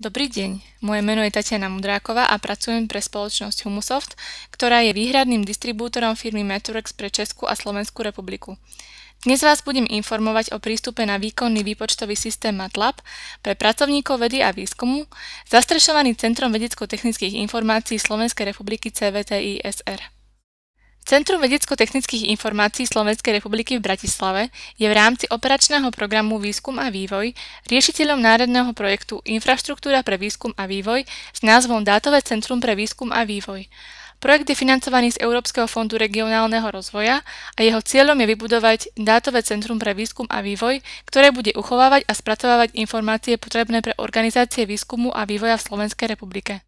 Dobrý deň, moje meno je Tatiana Mudráková a pracujem pre spoločnosť Humusoft, ktorá je výhradným distribútorom firmy Meturex pre Česku a Slovenskú republiku. Dnes vás budem informovať o prístupe na výkonný výpočtový systém MATLAB pre pracovníkov vedy a výskumu, zastrešovaný Centrom vedecko-technických informácií Slovenskej republiky CVTISR. SR. Centrum vedecko-technických informácií Slovenskej republiky v Bratislave je v rámci operačného programu Výskum a vývoj riešiteľom národného projektu Infraštruktúra pre výskum a vývoj s názvom Dátové centrum pre výskum a vývoj. Projekt je financovaný z Európskeho fondu regionálneho rozvoja a jeho cieľom je vybudovať dátové centrum pre výskum a vývoj, ktoré bude uchovávať a spracovávať informácie potrebné pre organizácie výskumu a vývoja v Slovenskej republike.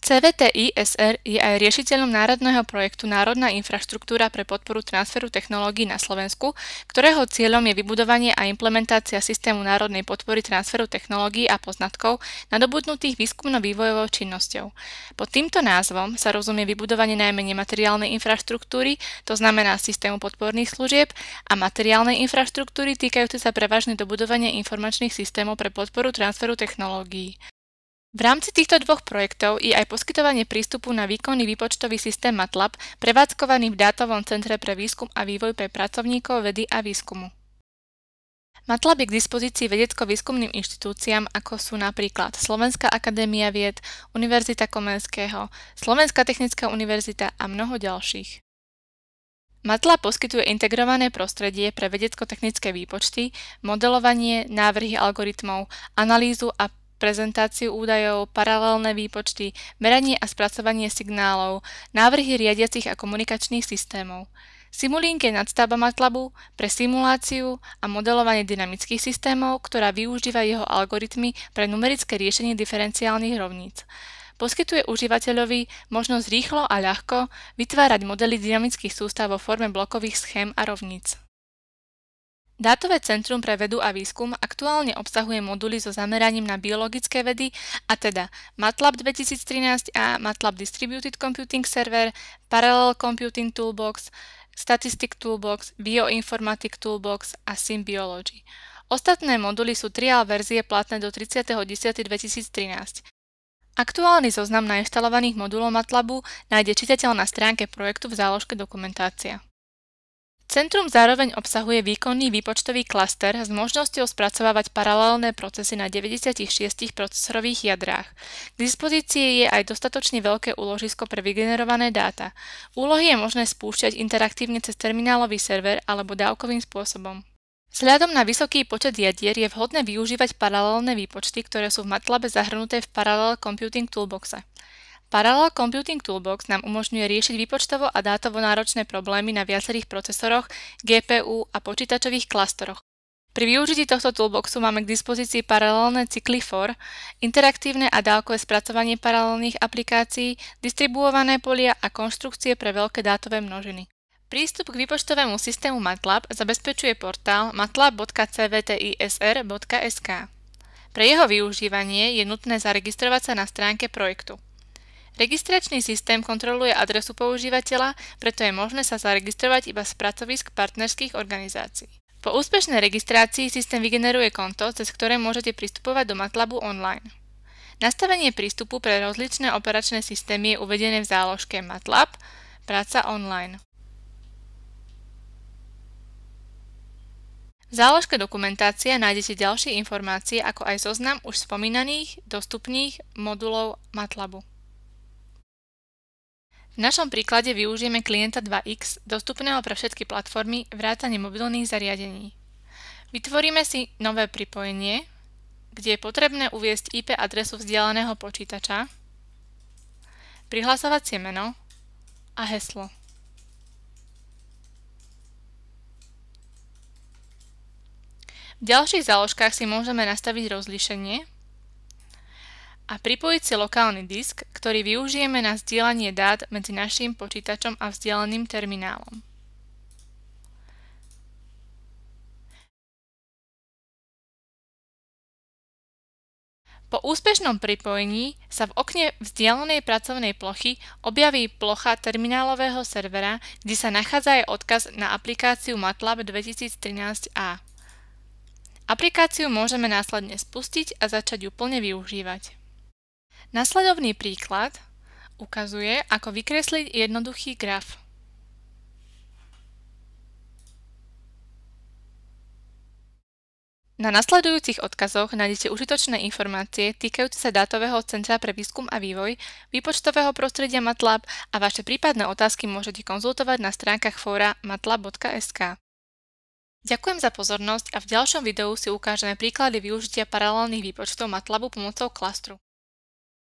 CVTISR je aj riešiteľom národného projektu Národná infraštruktúra pre podporu transferu technológií na Slovensku, ktorého cieľom je vybudovanie a implementácia systému národnej podpory transferu technológií a poznatkov nadobudnutých výskumno-vývojovou činnosťou. Pod týmto názvom sa rozumie vybudovanie najmä nemateriálnej infraštruktúry, to znamená systému podporných služieb, a materiálnej infraštruktúry týkajúce sa prevažne dobudovania informačných systémov pre podporu transferu technológií. V rámci týchto dvoch projektov je aj poskytovanie prístupu na výkonný výpočtový systém MATLAB prevádzkovaný v Dátovom centre pre výskum a vývoj pre pracovníkov vedy a výskumu. MATLAB je k dispozícii vedecko-výskumným inštitúciám, ako sú napríklad Slovenská akadémia vied, Univerzita Komenského, Slovenská technická univerzita a mnoho ďalších. Matla poskytuje integrované prostredie pre vedecko-technické výpočty, modelovanie, návrhy algoritmov, analýzu a prezentáciu údajov, paralelné výpočty, meranie a spracovanie signálov, návrhy riadiacich a komunikačných systémov. Simulink je nadstavba MATLABu pre simuláciu a modelovanie dynamických systémov, ktorá využíva jeho algoritmy pre numerické riešenie diferenciálnych rovníc. Poskytuje užívateľovi možnosť rýchlo a ľahko vytvárať modely dynamických sústav vo forme blokových schém a rovníc. Dátové centrum pre vedu a výskum aktuálne obsahuje moduly so zameraním na biologické vedy, a teda MATLAB 2013 a MATLAB Distributed Computing Server, Parallel Computing Toolbox, Statistic Toolbox, Bioinformatic Toolbox a Symbiology. Ostatné moduly sú triál verzie platné do 30.10.2013. Aktuálny zoznam nainštalovaných modulov MATLABu nájde čitateľ na stránke projektu v záložke dokumentácia. Centrum zároveň obsahuje výkonný výpočtový klaster s možnosťou spracovávať paralelné procesy na 96 procesorových jadrách. K dispozícii je aj dostatočne veľké úložisko pre vygenerované dáta. Úlohy je možné spúšťať interaktívne cez terminálový server alebo dávkovým spôsobom. Vzhľadom na vysoký počet jadier je vhodné využívať paralelné výpočty, ktoré sú v MATLABe zahrnuté v Parallel Computing Toolboxe. Parallel Computing Toolbox nám umožňuje riešiť výpočtovo a dátovo náročné problémy na viacerých procesoroch, GPU a počítačových klastoroch. Pri využití tohto toolboxu máme k dispozícii paralelné cykly for, interaktívne a dálkové spracovanie paralelných aplikácií, distribuované polia a konštrukcie pre veľké dátové množiny. Prístup k výpočtovému systému MATLAB zabezpečuje portál matlab.cvtisr.sk. Pre jeho využívanie je nutné zaregistrovať sa na stránke projektu. Registračný systém kontroluje adresu používateľa, preto je možné sa zaregistrovať iba z pracovisk partnerských organizácií. Po úspešnej registrácii systém vygeneruje konto, cez ktoré môžete pristupovať do Matlabu online. Nastavenie prístupu pre rozličné operačné systémy je uvedené v záložke Matlab Práca online. V záložke dokumentácia nájdete ďalšie informácie ako aj zoznam už spomínaných dostupných modulov Matlabu. V našom príklade využijeme klienta 2x, dostupného pre všetky platformy vrátane mobilných zariadení. Vytvoríme si nové pripojenie, kde je potrebné uviesť IP adresu vzdialeného počítača, prihlasovacie meno a heslo. V ďalších záložkách si môžeme nastaviť rozlíšenie, a pripojiť si lokálny disk, ktorý využijeme na zdieľanie dát medzi našim počítačom a vzdieleným terminálom. Po úspešnom pripojení sa v okne vzdialenej pracovnej plochy objaví plocha terminálového servera, kde sa nachádza aj odkaz na aplikáciu MATLAB 2013a. Aplikáciu môžeme následne spustiť a začať ju plne využívať. Nasledovný príklad ukazuje, ako vykresliť jednoduchý graf. Na nasledujúcich odkazoch nájdete užitočné informácie týkajúce sa dátového centra pre výskum a vývoj, výpočtového prostredia MATLAB a vaše prípadné otázky môžete konzultovať na stránkach fóra matlab.sk. Ďakujem za pozornosť a v ďalšom videu si ukážeme príklady využitia paralelných výpočtov MATLABu pomocou klastru.